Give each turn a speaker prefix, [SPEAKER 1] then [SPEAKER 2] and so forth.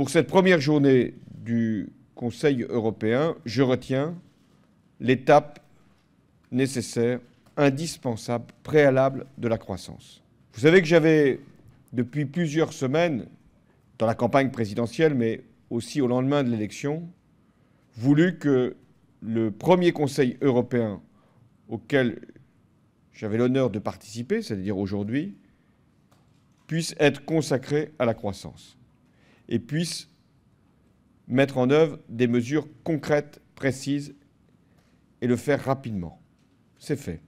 [SPEAKER 1] Pour cette première journée du Conseil européen, je retiens l'étape nécessaire, indispensable, préalable de la croissance. Vous savez que j'avais, depuis plusieurs semaines, dans la campagne présidentielle, mais aussi au lendemain de l'élection, voulu que le premier Conseil européen auquel j'avais l'honneur de participer, c'est-à-dire aujourd'hui, puisse être consacré à la croissance et puisse mettre en œuvre des mesures concrètes, précises, et le faire rapidement. C'est fait.